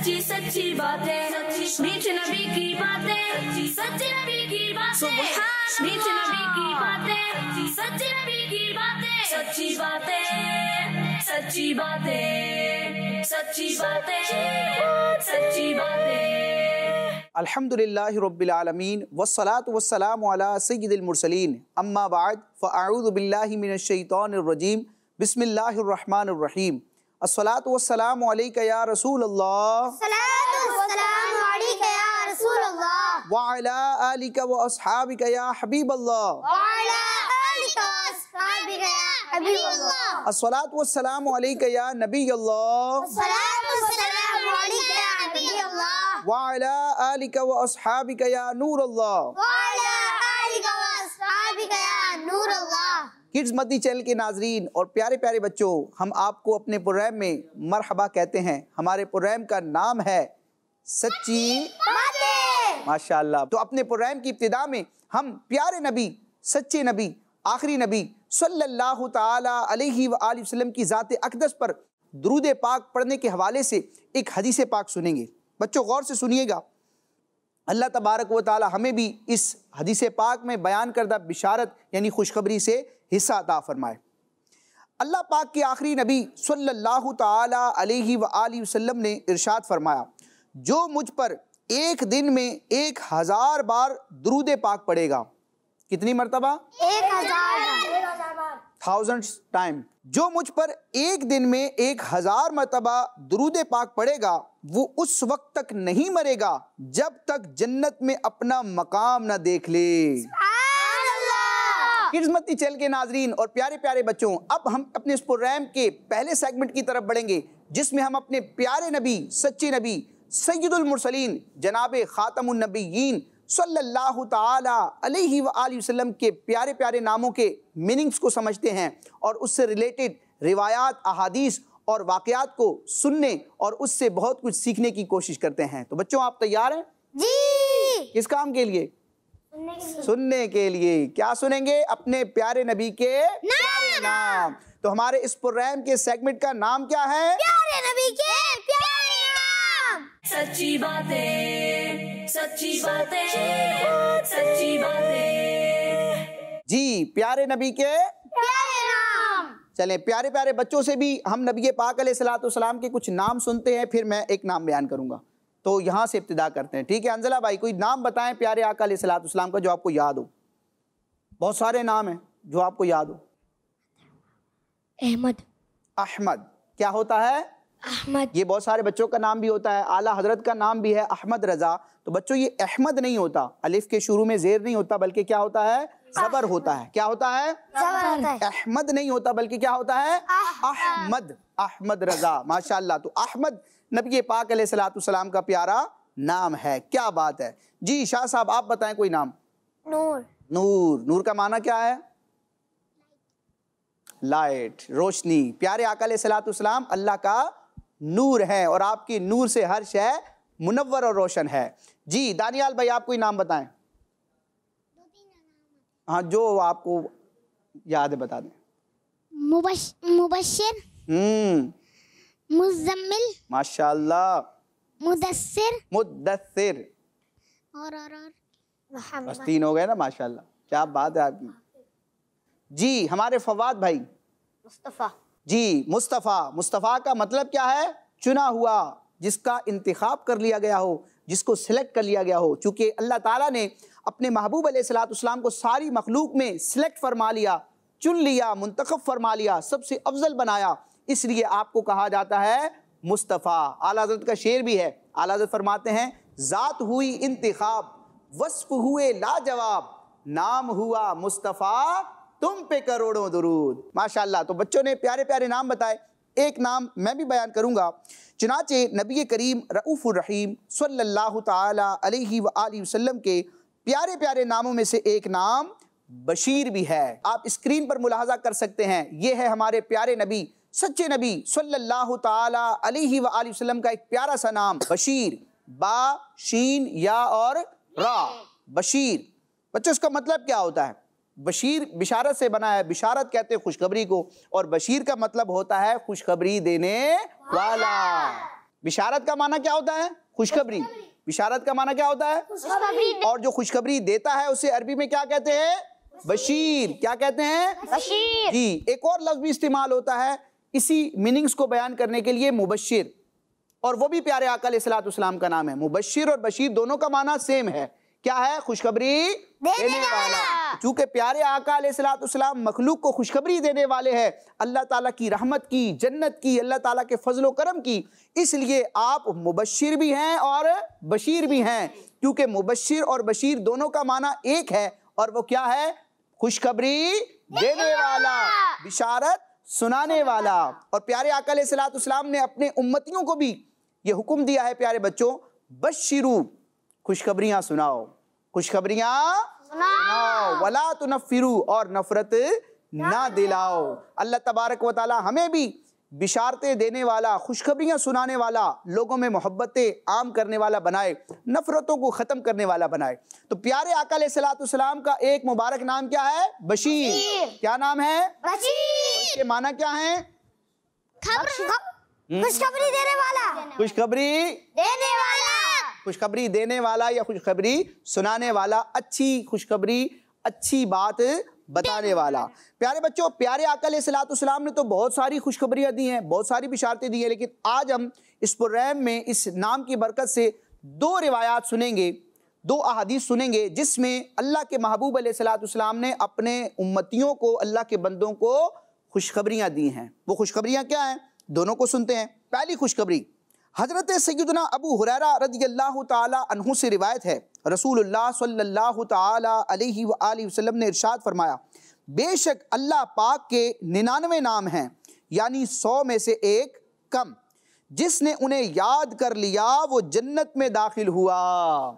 सच्ची सच्ची बातें मीठे नबी की बातें सच्चे नबी की बातें मीठे नबी की बातें सच्चे नबी की बातें सच्ची बातें सच्ची बातें सच्ची बातें सच्ची बातें रब्बिल आलमीन वस्सलातु वस्सलामु अला सय्यिदिल मुरसलीन अम्मा बाद फ़अऊज़ु बिल्लाहि मिनश शैतानिर रजीम बिस्मिल्लाहिर रहमानिर रहीम सलाम वसलाम या रसूल वालिका व असहाबिका या हबीब अल्लाह व वसलाम या नबी अल्लाह वाला आलिका व असहाबिका या नूर अल्लाह नूर अल्लाह किड्स मदी चैनल के नाजरीन और प्यारे प्यारे बच्चों हम आपको अपने प्रोग्राम में मरहबा कहते हैं हमारे प्रोग्राम का नाम है सच्ची माशाल्लाह तो अपने प्रोग्राम की इब्तदा में हम प्यारे नबी सच्चे नबी आखिरी नबी सल्लल्लाहु अलैहि वसल्लम की ज़ात अकदस पर दरूद पाक पढ़ने के हवाले से एक हदीस पाक सुनेंगे बच्चों गौर से सुनिएगा अल्लाह तबारक व ताली हमें भी इस हदीस पाक में बयान करदा बिशारत यानी खुशखबरी से हिस्सा अता फ़रमाए अल्लाह पाक के आखिरी नबी सल्लल्लाहु अलैहि वसल्लम ने इरशाद फरमाया जो मुझ पर एक दिन में एक हज़ार बार दरूद पाक पड़ेगा कितनी मरतबा एक हज़ार थाउजेंड टाइम जो मुझ पर एक दिन में एक हजार मरतबा दरूद पाक पड़ेगा वो उस वक्त तक नहीं मरेगा जब तक जन्नत में अपना मकाम ना देख ले किस्मती चल के नाजरीन और प्यारे प्यारे बच्चों अब हम अपने इस प्रोग्राम के पहले सेगमेंट की तरफ बढ़ेंगे जिसमें हम अपने प्यारे नबी सच्चे नबी सैदुलमरसलिन जनाब ख़ातमनबीन सल्लल्लाहु ताला अलैहि वसल्लम के प्यारे प्यारे नामों के मीनिंग्स को समझते हैं और उससे रिलेटेड रिवायात अहादीस और वाक़ात को सुनने और उससे बहुत कुछ सीखने की कोशिश करते हैं तो बच्चों आप तैयार हैं जी किस काम के लिए सुनने के लिए क्या सुनेंगे अपने प्यारे नबी के प्यारे नाम तो हमारे इस प्रोग्राम के सेगमेंट का नाम क्या है प्यारे नबी के प्यारे नाम सच्ची बातें सच्ची बातें सच्ची बातें जी प्यारे नबी के प्यारे नाम चले प्यारे प्यारे बच्चों से भी हम नबी पाक सलाम के कुछ नाम सुनते हैं फिर मैं एक नाम बयान करूंगा तो यहाँ से इब्तदा करते हैं ठीक है अंजला भाई कोई नाम बताएं प्यारे आका सलाम का जो आपको याद हो बहुत सारे नाम हैं जो आपको याद हो अहमद अहमद क्या होता है अहमद ये बहुत सारे बच्चों का नाम भी होता है आला हजरत का नाम भी है अहमद रज़ा तो बच्चों ये अहमद नहीं होता अलिफ के शुरू में जेर नहीं होता बल्कि क्या होता है जबर होता है क्या होता है अहमद नहीं होता बल्कि क्या होता है अहमद अहमद रज़ा माशा तो अहमद नबी पाक सलाम का प्यारा नाम है क्या बात है जी शाह साहब आप बताएं कोई नाम नूर नूर नूर का माना क्या है लाइट रोशनी प्यारे सलात सलाम अल्लाह का नूर हैं और आपकी नूर से हर शह मुनवर और रोशन है जी दानियाल भाई आप कोई नाम बताएं हाँ जो आपको याद है बता दें मुबशिर हम्म। मुजम्मिल माशाल्लाह मुदस्सिर मुदस्सिर और और और बस तीन हो गए ना माशाल्लाह क्या बात है आपकी जी हमारे फवाद भाई मुस्तफ़ा जी मुस्तफ़ा मुस्तफ़ा का मतलब क्या है चुना हुआ जिसका इंतखब कर लिया गया हो जिसको सिलेक्ट कर लिया गया हो चूँकि अल्लाह ताला ने अपने महबूब सलाम को सारी मखलूक में सिलेक्ट फरमा लिया चुन लिया मुंतखब फरमा लिया सबसे अफजल बनाया इसलिए आपको कहा जाता है मुस्तफ़ा आला हजरत का शेर भी है आला हजरत फरमाते हैं ज़ात हुई इंतखब वस्फ हुए लाजवाब नाम हुआ मुस्तफ़ा तुम पे करोड़ों दुरूद माशाल्लाह तो बच्चों ने प्यारे प्यारे नाम बताए एक नाम मैं भी बयान करूंगा चनाचे नबी करीम रऊफ़ुररहीम सल्लल्लाहु ताला अलैहि वसल्लम के प्यारे प्यारे नामों में से एक नाम बशीर भी है आप स्क्रीन पर मुलाजा कर सकते हैं ये है हमारे प्यारे नबी सच्चे नबी सल्लल्लाहु अलैहि वसल्लम का एक प्यारा सा नाम बशीर बा शीन या और रा बशीर बच्चों इसका मतलब क्या होता है बशीर बिशारत से बना है बिशारत कहते हैं खुशखबरी को और बशीर का मतलब होता है खुशखबरी देने वाला बिशारत का माना क्या होता है खुशखबरी बिशारत का माना क्या होता है और जो खुशखबरी देता है उसे अरबी में क्या कहते हैं बशीर क्या कहते हैं बशीर जी एक और लफ्ज भी इस्तेमाल होता है इसी मीनिंग्स को बयान करने के लिए मुबशिर और वो भी प्यारे आकल सलाम का नाम है मुबशिर और बशीर दोनों का माना सेम है क्या है खुशखबरी देने वाला चूंकि प्यारे आका मखलूक को खुशखबरी देने वाले हैं अल्लाह ताला की रहमत की जन्नत की अल्लाह ताला के फजल करम की इसलिए आप मुबशर भी हैं और बशीर भी हैं क्योंकि मुबशर और बशीर दोनों का माना एक है और वो क्या है खुशखबरी देने वाला बिशारत सुनाने वाला और प्यारे आकाम ने अपने उम्मतियों को भी ये हुक्म दिया है प्यारे बच्चों बशरू खुशखबरियाँ सुनाओ खुशखबरियां वला तो नफिरू और नफरत ना दिलाओ अल्लाह तबारक वाली हमें भी बिशारते देने वाला खुशखबरियाँ सुनाने वाला लोगों में मोहब्बतें आम करने वाला बनाए नफ़रतों को ख़त्म करने वाला बनाए तो प्यारे अकाल सलातम का एक मुबारक नाम क्या है बशीर, बशीर। क्या नाम है बशीर इसके माना क्या है खुशखबरी देने वाला खुशखबरी देने वाला खुशखबरी देने वाला या खुशखबरी सुनाने वाला अच्छी खुशखबरी अच्छी बात बताने वाला प्यारे बच्चों प्यारे आकल सलाम ने तो बहुत सारी खुशखबरियाँ दी हैं बहुत सारी बिशारतें दी हैं लेकिन आज हम इस प्रोग्राम में इस नाम की बरकत से दो रिवायात सुनेंगे दो अहदीस सुनेंगे जिसमें अल्लाह के महबूब सलाम ने अपने उम्मतियों को अल्लाह के बंदों को खुशखबरियाँ दी हैं वो खुशखबरियाँ क्या हैं दोनों को सुनते हैं पहली खुशखबरी हज़रत सैदना अबू हुरारा रदी अल्लाह तहु से रिवायत है रसूल सल्लल्लाहु अलैहि वसल्लम ने इरशाद फरमाया बेशक अल्लाह पाक के निन्यानवे नाम हैं यानी सौ में से एक कम जिसने उन्हें याद कर लिया वो जन्नत में दाखिल हुआ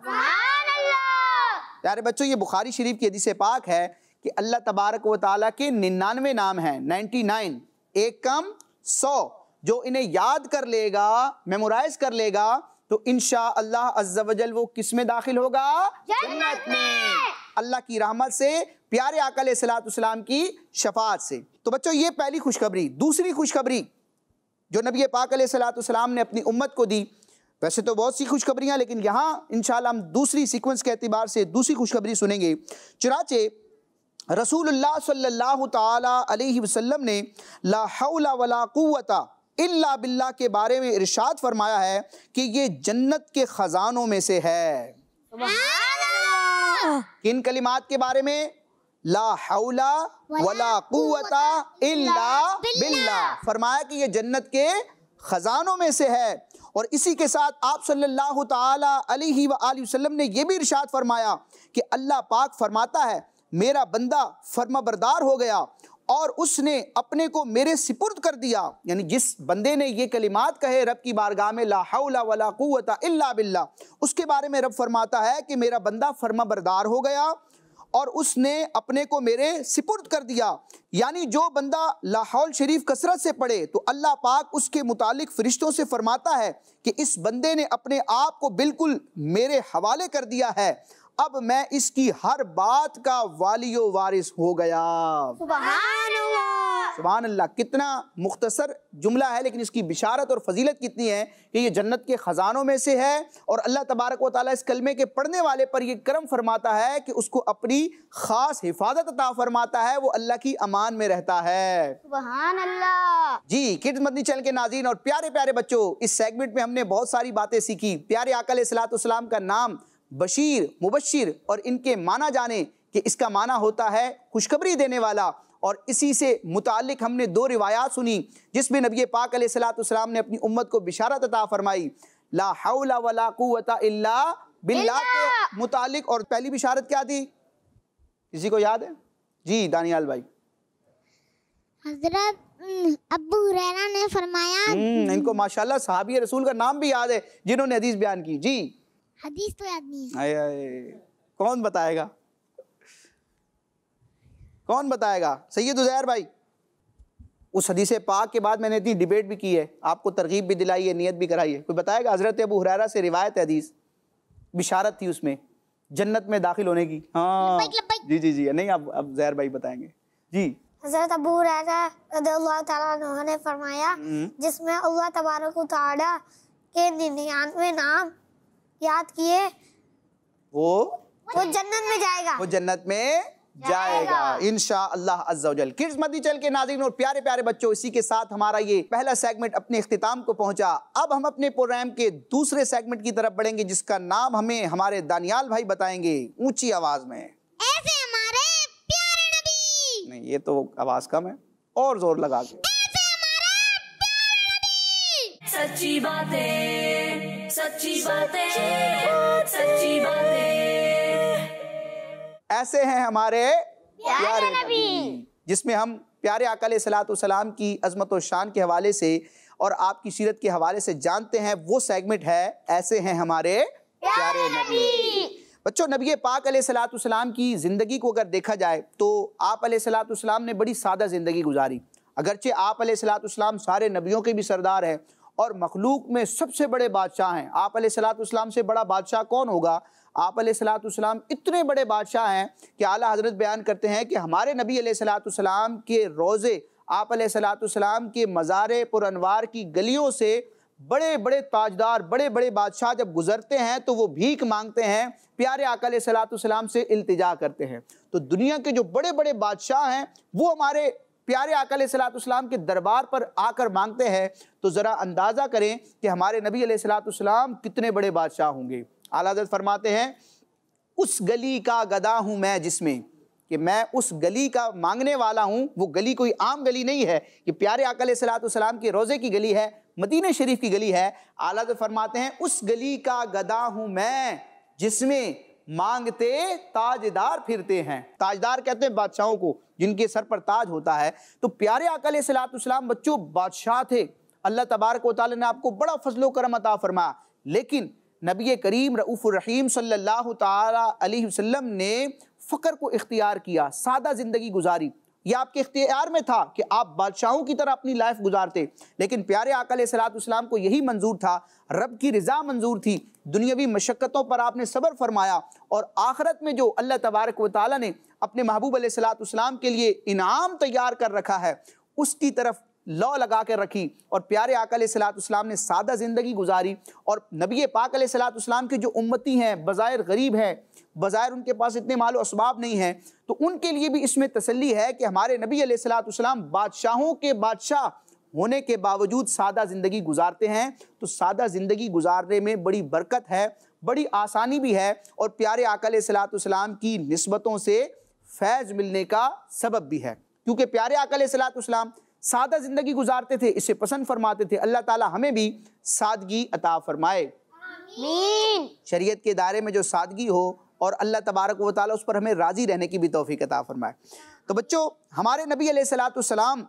प्यारे बच्चों ये बुखारी शरीफ की हदीस पाक है कि अल्लाह तबारक व ताला के निन्यानवे नाम हैं 99 एक कम सौ जो इन्हें याद कर लेगा मेमोराइज कर लेगा तो इन अल्लाह वो किस में दाखिल होगा जन्नत में अल्लाह की रहमत से प्यारे आकल सलाम की शफात से तो बच्चों ये पहली खुशखबरी दूसरी खुशखबरी जो नबी पाक सलाम ने अपनी उम्मत को दी वैसे तो बहुत सी खुशखबरियाँ लेकिन यहाँ इन हम दूसरी सीक्वेंस के अतबार से दूसरी खुशखबरी सुनेंगे चुनाचे रसूल सल्ला अलैहि ने लाउला वला कुवता इल्ला बिल्ला के बारे में इरशाद फरमाया है कि ये जन्नत के ख़जानों में से है किन कलिमात के बारे में ला हौला वला कुवता इल्ला बिल्ला फरमाया कि ये जन्नत के ख़जानों में से है और इसी के साथ आप सल्लल्लाहु ताला अलैहि वसल्लम ने यह भी इरशाद फरमाया कि अल्लाह पाक फरमाता है मेरा बंदा फर्माबरदार हो गया और उसने अपने को मेरे सिपुर्द कर दिया यानी जिस बंदे ने ये कलिमात कहे रब की बारगाह में ला हौला वला कुवता इल्ला बिल्ला उसके बारे में रब फरमाता है कि मेरा बंदा फर्मा बरदार हो गया और उसने अपने को मेरे सिपुर्द कर दिया यानी जो बंदा लाहौल शरीफ कसरत से पढ़े तो अल्लाह पाक उसके मुतालिक फ़रिश्तों से फरमाता है कि इस बंदे ने अपने आप को बिल्कुल मेरे हवाले कर दिया है अब मैं इसकी हर बात का वाली वारिस हो गया सुबहान अल्लाह कितना मुख्तसर जुमला है लेकिन इसकी बिशारत और फजीलत कितनी है कि ये जन्नत के ख़जानों में से है और अल्लाह तबारक व इस कलमे के पढ़ने वाले पर यह करम फरमाता है कि उसको अपनी ख़ास हिफाजत अता फरमाता है वो अल्लाह की अमान में रहता है अल्लाह जी किड्स मदनी चैनल के नाजीन और प्यारे प्यारे बच्चों इस सेगमेंट में हमने बहुत सारी बातें सीखी प्यारे आकल सलाम का नाम बशीर मुबशिर और इनके माना जाने कि इसका माना होता है खुशखबरी देने वाला और इसी से मुतक हमने दो रिवायात सुनी जिसमें नबी पाक सलाम ने अपनी उम्मत को बिशारत अता फरमाई ला बिल्ला के मुतालिक और पहली बिशारत क्या थी किसी को याद है जी दानियाल भाई हजरत अबू ने फरमाया हम्म, इनको माशाल्लाह साहबी रसूल का नाम भी याद है जिन्होंने हदीस बयान की जी हदीस तो याद नहीं है आए, आए। कौन बताएगा कौन बताएगा सैयद उजैर भाई उस हदीस पाक के बाद मैंने इतनी डिबेट भी की है आपको तरगीब भी दिलाई है नीयत भी कराई है कोई बताएगा हज़रत अबू हुरैरा से रिवायत है हदीस बिशारत थी उसमें जन्नत में दाखिल होने की हाँ जी जी जी नहीं अब अब जहर भाई बताएंगे जी हजरत अबू हुरैरा ने फरमाया हम्म। जिसमें अल्लाह तबारक के निन्यानवे नाम याद किए वो वो जन्नत में जाएगा वो जन्नत में जाएगा इनशा अल्लाह अजल किड्स मदी चल के नाजिन और प्यारे प्यारे बच्चों इसी के साथ हमारा ये पहला सेगमेंट अपने अख्ताम को पहुंचा अब हम अपने प्रोग्राम के दूसरे सेगमेंट की तरफ बढ़ेंगे जिसका नाम हमें हमारे दानियाल भाई बताएंगे ऊंची आवाज में ऐसे हमारे प्यारे नबी नहीं ये तो आवाज कम है और जोर लगा के ऐसे हमारे प्यारे नबी। सच्ची बातें सच्ची बातें सच्ची बातें ऐसे हैं हमारे प्यारे नबी जिसमें हम प्यारे अकल सलाम की अजमत और शान के हवाले से और आपकी सीरत के हवाले से जानते हैं वो सेगमेंट है ऐसे हैं हमारे प्यारे नबी बच्चों नबी पाक सलाम की ज़िंदगी को अगर देखा जाए तो आप सलाम ने बड़ी सादा ज़िंदगी गुजारी अगरचे आप सलाम सारे नबियों के भी सरदार हैं और मखलूक में सबसे बड़े बादशाह हैं आप सलाम से बड़ा बादशाह कौन होगा आप सलाम इतने बड़े बादशाह हैं कि आला हजरत बयान करते हैं कि हमारे नबी सलाम के रोज़े आप सलाम के मज़ार पुरानवार की गलियों से बड़े बड़े ताजदार बड़े बड़े बादशाह जब गुजरते हैं तो वो भीख मांगते हैं प्यारे आकल सलाम से इल्तजा करते हैं तो दुनिया के जो बड़े बड़े बादशाह हैं वो हमारे प्यारे आकल सलातम के दरबार पर आकर मांगते हैं तो ज़रा अंदाज़ा करें कि हमारे नबी सलातम कितने बड़े बादशाह होंगे आला फरमाते हैं उस गली का गदा हूँ मैं जिसमें कि मैं उस गली का मांगने वाला हूँ वो गली कोई आम गली नहीं है कि प्यारे आकल सलाम के रोज़े की गली है मदीना शरीफ की गली है आला फरमाते हैं उस गली का गदा हूँ मैं जिसमें मांगते ताजदार फिरते हैं ताजदार कहते हैं बादशाहों को जिनके सर पर ताज होता है तो प्यारे अकल सलाम बच्चों बादशाह थे अल्लाह तबारक वाली ने आपको बड़ा फजलो करम अता फरमाया लेकिन नबी करीम रऊफ़ रहीम सल्लल्लाहु वसल्लम ने फ़कर को इख्तियार किया सादा ज़िंदगी गुजारी यह आपके इख्तियार में था कि आप बादशाहों की तरह अपनी लाइफ गुजारते लेकिन प्यारे सलात सलाम को यही मंजूर था रब की रज़ा मंजूर थी दुनियावी मशक्क़तों पर आपने सब्र फरमाया और आखरत में जो अल्लाह तबारक व ताली ने अपने महबूब सलाम के लिए इनाम तैयार कर रखा है उसकी तरफ लौ लगा कर रखी और प्यारे आकल सलाम ने सादा ज़िंदगी गुजारी और नबी पाक सलातम की जो उम्मती हैं बज़ाहिर गरीब हैं बज़ाहिर उनके पास इतने माल इसबाब नहीं हैं तो उनके लिए भी इसमें तसली है कि हमारे नबी सलातम बादशाहों के बादशाह होने के बावजूद सादा ज़िंदगी गुजारते हैं तो सादा ज़िंदगी गुजारने में बड़ी बरकत है बड़ी आसानी भी है और प्यारे आकल सलातम की नस्बतों से फैज़ मिलने का सबब भी है क्योंकि प्यारे आकल सलाम सादा ज़िंदगी गुजारते थे इसे पसंद फरमाते थे अल्लाह ताला हमें भी सादगी अता फरमाए शरीयत के दायरे में जो सादगी हो और अल्लाह तबारक व ताली उस पर हमें राज़ी रहने की भी तोफ़ी अता फरमाए तो बच्चों हमारे नबी सलाम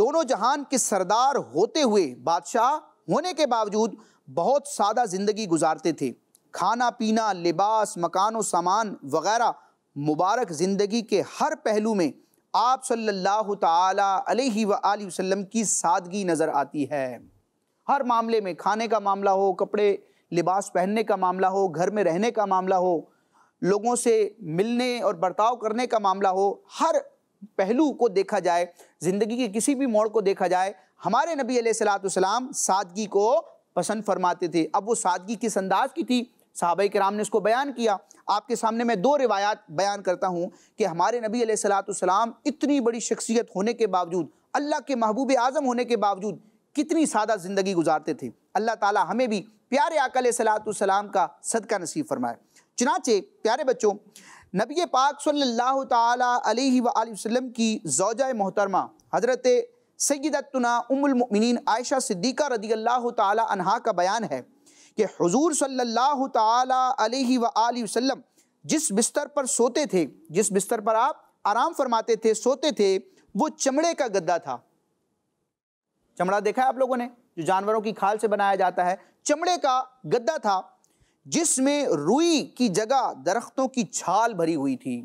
दोनों जहान के सरदार होते हुए बादशाह होने के बावजूद बहुत सादा ज़िंदगी गुजारते थे खाना पीना लिबास मकान सामान वगैरह मुबारक ज़िंदगी के हर पहलू में आप सल्लल्लाहु अलैहि वसल्लम की सादगी नज़र आती है हर मामले में खाने का मामला हो कपड़े लिबास पहनने का मामला हो घर में रहने का मामला हो लोगों से मिलने और बर्ताव करने का मामला हो हर पहलू को देखा जाए ज़िंदगी के किसी भी मोड़ को देखा जाए हमारे नबी सलाम सादगी को पसंद फरमाते थे अब वो सादगी किस अंदाज की थी साहब कराम ने उसको बयान किया आपके सामने मैं दो रिवायात बयान करता हूँ कि हमारे नबी सलाम इतनी बड़ी शख्सियत होने के बावजूद अल्लाह के महबूब आज़म होने के बावजूद कितनी सादा ज़िंदगी गुजारते थे अल्लाह ताला हमें भी प्यारे आकल सलाम का सदका नसीब फरमाए चनाचे प्यारे बच्चों नबी पाक सल्लल्लाहु अलैहि वसल्लम की जौजा मोहतरमा हज़रत सैदतना उमिन आयशा सिद्दीक़ा रदी अल्लाह तहा का बयान है कि हुजूर सल्लल्लाहु ताला अलैहि वसल्लम जिस बिस्तर पर सोते थे जिस बिस्तर पर आप आराम फरमाते थे सोते थे वो चमड़े का गद्दा था चमड़ा देखा है आप लोगों ने जो जानवरों की खाल से बनाया जाता है चमड़े का गद्दा था जिसमें रुई की जगह दरख्तों की छाल भरी हुई थी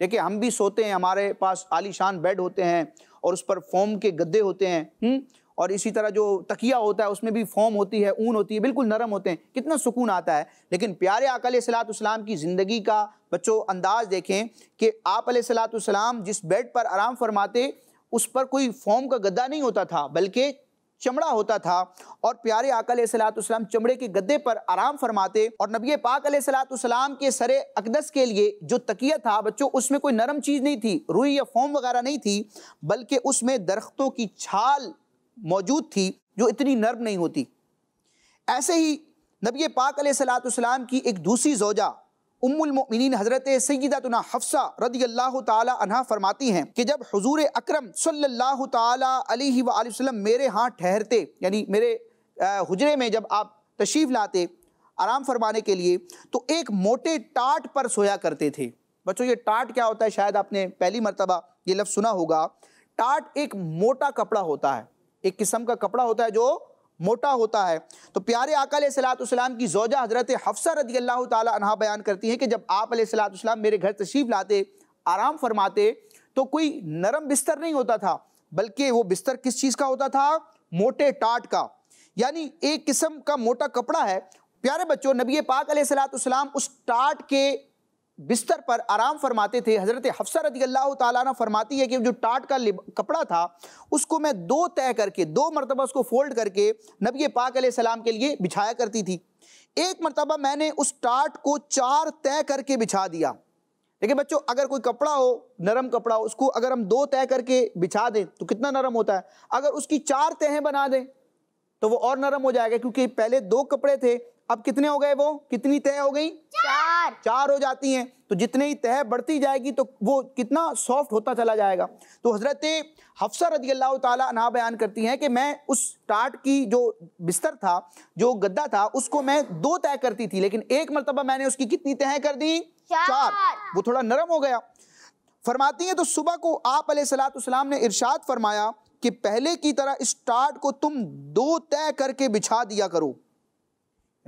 देखिए हम भी सोते हैं हमारे पास आलीशान बेड होते हैं और उस पर फोम के गद्दे होते हैं हुँ? हम्म, और इसी तरह जो तकिया होता है उसमें भी फॉर्म होती है ऊन होती है बिल्कुल नरम होते हैं कितना सुकून आता है लेकिन प्यारे आकल सलातम की ज़िंदगी का बच्चों अंदाज़ देखें कि आप सलातम जिस बेड पर आराम फरमाते उस पर कोई फॉर्म का गद्दा नहीं होता था बल्कि चमड़ा होता था और प्यारे आकल सलाम चमड़े के गद्दे पर आराम फरमाते और नबी पाक सलाम के सरे अकदस के लिए जो तकिया था बच्चों उसमें कोई नरम चीज़ नहीं थी रुई या फोम वगैरह नहीं थी बल्कि उसमें दरख्तों की छाल मौजूद थी जो इतनी नर्म नहीं होती ऐसे ही नबी पाक सलाम की एक दूसरी जोजा उम्मिन हज़रत सैदतना हफ्सा रदी अल्लाह तहा फरमाती हैं कि जब हजूर अक्रम सल्लल्लाहु अलैहि वसल्लम मेरे हाँ ठहरते यानी मेरे हजरे में जब आप तशरीफ़ लाते आराम फरमाने के लिए तो एक मोटे टाट पर सोया करते थे बच्चों ये टाट क्या होता है शायद आपने पहली मरतबा ये लफ्ज़ सुना होगा टाट एक मोटा कपड़ा होता है एक किस्म का कपड़ा होता है जो मोटा होता है तो प्यारे आकल सलाम की जोजा हजरत हफ्सा रदी अल्लाह तहा बयान करती हैं कि जब आप सलाम मेरे घर तशरीफ़ लाते आराम फरमाते तो कोई नरम बिस्तर नहीं होता था बल्कि वो बिस्तर किस चीज़ का होता था मोटे टाट का यानी एक किस्म का मोटा कपड़ा है प्यारे बच्चों नबी पाक सलाम उस टाट के बिस्तर पर आराम फरमाते थे हज़रत हफ्सा रदी अल्लाह ताला फरमाती है कि जो टाट का कपड़ा था उसको मैं दो तय करके दो मरतबा उसको फोल्ड करके नबी पाक सलाम के लिए बिछाया करती थी एक मरतबा मैंने उस टाट को चार तय करके बिछा दिया देखिए बच्चों अगर कोई कपड़ा हो नरम कपड़ा हो उसको अगर हम दो तय करके बिछा दें तो कितना नरम होता है अगर उसकी चार तहें बना दें तो वो और नरम हो जाएगा क्योंकि पहले दो कपड़े थे अब कितने हो गए वो कितनी तय हो गई चार चार हो जाती हैं तो जितने ही तह बढ़ती जाएगी तो वो कितना सॉफ्ट होता चला जाएगा तो हज़रत हफ्सा रजी अल्लाह तह बयान करती हैं कि मैं उस टाट की जो बिस्तर था जो गद्दा था उसको मैं दो तय करती थी लेकिन एक मरतबा मैंने उसकी कितनी तय कर दी चार, चार। वो थोड़ा नरम हो गया फरमाती हैं तो सुबह को आप सलाम ने इरशाद फरमाया कि पहले की तरह इस टाट को तुम दो तय करके बिछा दिया करो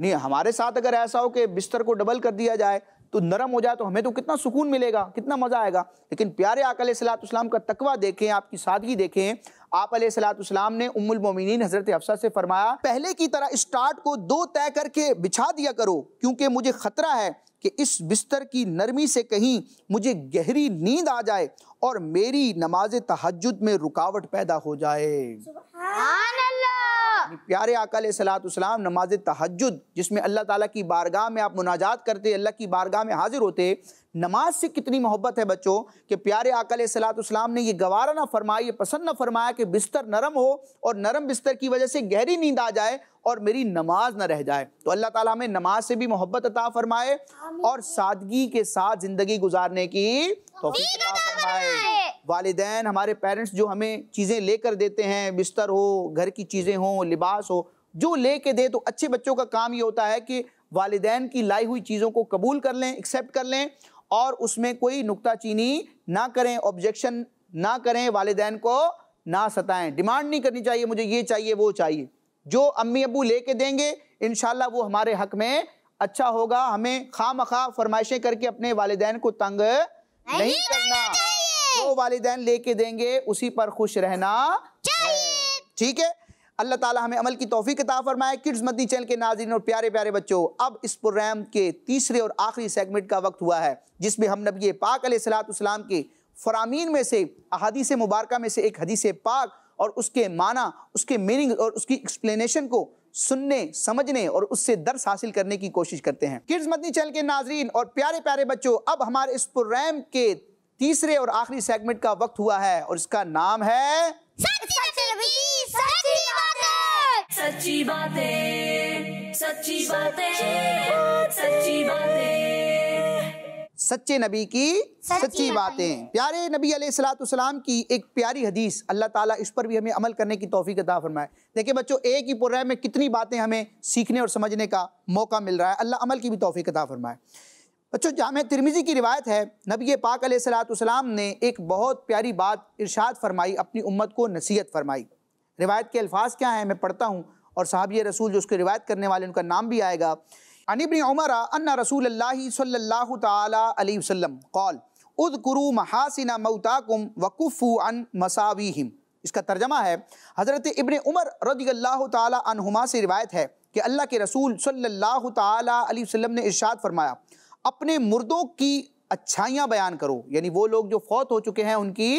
यानी हमारे साथ अगर ऐसा हो कि बिस्तर को डबल कर दिया जाए तो नरम हो जाए तो हमें तो कितना सुकून मिलेगा कितना मज़ा आएगा लेकिन प्यारे आकल सलाम का तकवा देखें आपकी सादगी देखें आप सलाम ने उम्मिन हज़रत अफसा से फरमाया पहले की तरह स्टार्ट को दो तय करके बिछा दिया करो क्योंकि मुझे ख़तरा है कि इस बिस्तर की नरमी से कहीं मुझे गहरी नींद आ जाए और मेरी नमाज तहजद में रुकावट पैदा हो जाए प्यारे आकल सलातम नमाज तहजद जिसमें अल्लाह ताला की बारगाह में आप मुनाजात करते अल्लाह की बारगाह में हाजिर होते नमाज से कितनी मोहब्बत है बच्चों कि प्यारे आकल सलातम ने यह गवारा ना फरमाया ये पसंद ना फरमाया कि बिस्तर नरम हो और नरम बिस्तर की वजह से गहरी नींद आ जाए और मेरी नमाज ना रह जाए तो अल्लाह ताला हमें नमाज से भी मोहब्बत अता फरमाए और सादगी के साथ ज़िंदगी गुजारने की तोफ़ी फरमाए वालदान हमारे पेरेंट्स जो हमें चीज़ें लेकर देते हैं बिस्तर हो घर की चीज़ें हों लिबास हो जो ले कर दे तो अच्छे बच्चों का काम ये होता है कि वालदान की लाई हुई चीज़ों को कबूल कर लें एक्सेप्ट कर लें और उसमें कोई नुकता चीनी ना करें ऑब्जेक्शन ना करें वालदान को ना सताएं डिमांड नहीं करनी चाहिए मुझे ये चाहिए वो चाहिए जो अम्मी अबू ले कर देंगे इन वो हमारे हक में अच्छा होगा हमें खाम खा फरमाइशें करके अपने वालदान को तंग नहीं करना जो वालदेन लेके देंगे उसी पर खुश रहना ठीक है अल्लाह ताला हमें अमल की तोफ़ी किताब फरमाए किड्स मदी चैनल के नाजरन और प्यारे प्यारे बच्चों अब इस प्रोग्राम के तीसरे और आखिरी सेगमेंट का वक्त हुआ है जिसमें हम नबी पाक सलाम के फरामीन में से अहादीस मुबारक में से एक हदीस पाक और उसके माना उसके मीनिंग और उसकी एक्सप्लेनेशन को सुनने समझने और उससे दर्स हासिल करने की कोशिश करते हैं किड्स मदनी चैनल के नाजरीन और प्यारे प्यारे बच्चों अब हमारे इस प्रोग्राम के तीसरे और आखिरी सेगमेंट का वक्त हुआ है और इसका नाम है सच्ची सच्ची सच्ची सच्चे नबी की सच्ची बातें प्यारे नबी सलाम की एक प्यारी हदीस अल्लाह ताला इस पर भी हमें अमल करने की तोफ़ी अदा फरमाए देखिए बच्चों एक ही प्रोग्राम में कितनी बातें हमें सीखने और समझने का मौका मिल रहा है अल्लाह अमल की भी तोफ़ी अदा फरमाए बच्चों जाम तिरमिजी की रिवायत है नबी पाक सलाम ने एक बहुत प्यारी बात इरशाद फरमाई अपनी उम्मत को नसीहत फरमाई रिवायत के अल्फाज क्या हैं मैं पढ़ता हूँ और साहब रसूल जो उसके रिवायत करने वाले उनका नाम भी आएगा अनिबनी उमर अन्ना रसूल अल्लाह कौल उद गुरु महासिना मऊताकुम वकुफ़ु अन मसावी इसका तर्जमा है हज़रत इबन उमर रदी अल्लाह तुमा से रिवायत है कि अल्लाह के रसूल सल्ला तसल्म ने इर्शाद फरमाया अपने मुर्दों की अच्छाइयाँ बयान करो यानी वो लोग जो फौत हो चुके हैं उनकी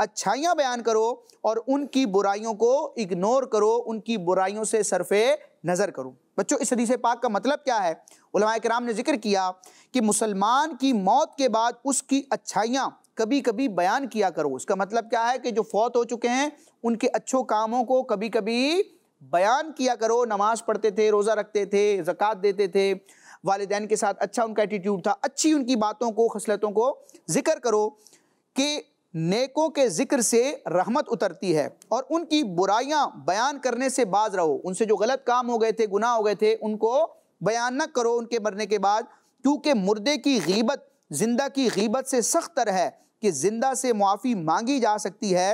अच्छाइयाँ बयान करो और उनकी बुराइयों को इग्नोर करो उनकी बुराइयों से सरफे नज़र करो बच्चों इस हदीस पाक का मतलब क्या है उलमा कराम ने जिक्र किया कि मुसलमान की मौत के बाद उसकी अच्छाइयाँ कभी कभी बयान किया करो इसका मतलब क्या है कि जो फौत हो चुके हैं उनके अच्छों कामों को कभी कभी बयान किया करो नमाज़ पढ़ते थे रोज़ा रखते थे ज़क़़त देते थे वालदेन के साथ अच्छा उनका एटीट्यूड था अच्छी उनकी बातों को खसलतों को जिक्र करो कि नेकों के ज़िक्र से रहमत उतरती है और उनकी बुराइयां बयान करने से बाज रहो उनसे जो गलत काम हो गए थे गुनाह हो गए थे उनको बयान न करो उनके मरने के बाद क्योंकि मुर्दे की गीबत जिंदा की गीबत से सख्त तर है कि जिंदा से मुआफ़ी मांगी जा सकती है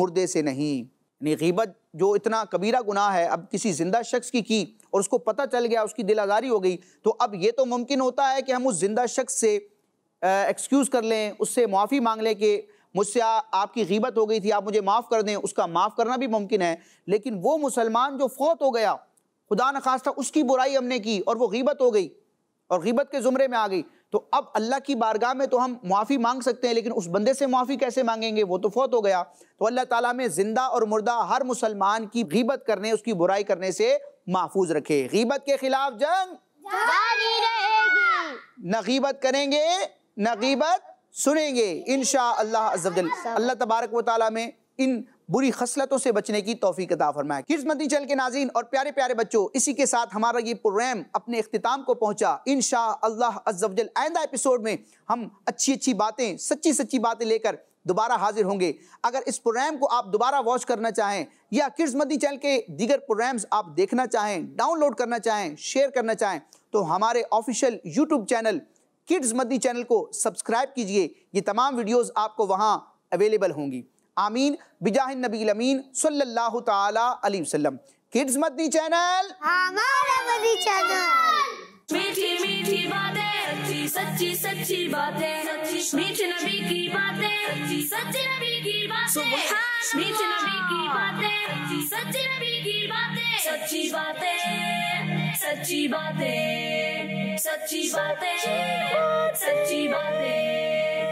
मुर्दे से नहीं यानी गीबत जो इतना कबीरा गुनाह है अब किसी ज़िंदा शख्स की की और उसको पता चल गया उसकी दिल आज़ारी हो गई तो अब ये तो मुमकिन होता है कि हम उस ज़िंदा शख्स से एक्सक्यूज़ कर लें उससे माफ़ी मांग लें कि मुझसे आपकी गीबत हो गई थी आप मुझे माफ़ कर दें उसका माफ़ करना भी मुमकिन है लेकिन वो मुसलमान जो फौत हो गया खुदा न खास्ता उसकी बुराई हमने की और वो गीबत हो गई और गीबत के ज़ुमरे में आ गई तो अब अल्लाह की बारगाह में तो हम मुआफ़ी मांग सकते हैं लेकिन उस बंदे से मुआफ़ी कैसे मांगेंगे वो तो फौत हो गया तो अल्लाह ताला में ज़िंदा और मुर्दा हर मुसलमान की गीबत करने उसकी बुराई करने से महफूज रखे गीबत के खिलाफ जंग न गीबत करेंगे न गीबत सुनेंगे इन शाह अल्लाह तबारक वाली में इन बुरी खसलतों से बचने की तोफ़ी कदा फरमाए किस्मती चल के नाजीन और प्यारे प्यारे बच्चों इसी के साथ हमारा ये प्रोग्राम अपने अख्ताम को पहुँचा इन अल्लाह अजल आइंदा एपिसोड में हम अच्छी अच्छी बातें सच्ची सच्ची बातें लेकर दोबारा हाजिर होंगे अगर इस प्रोग्राम को आप दोबारा वॉच करना चाहें या किड्स मदी चैनल के दीगर प्रोग्राम्स आप देखना चाहें डाउनलोड करना चाहें शेयर करना चाहें तो हमारे official YouTube channel kids Madani channel को सब्सक्राइब कीजिए ये तमाम वीडियोस आपको वहाँ अवेलेबल होंगी आमीन बिजाहिन नबी अमीन सल्लल्लाहु ताला अलैहि वसल्लम किड्स मदनी चैनल हमारा मदनी चैनल मीठी मीठी बातें सच्ची सच्ची बातें मीठे नबी की बातें नबी की बातें मीठे नबी की बातें नबी की बातें सच्ची बातें सच्ची बातें सच्ची बातें सच्ची बातें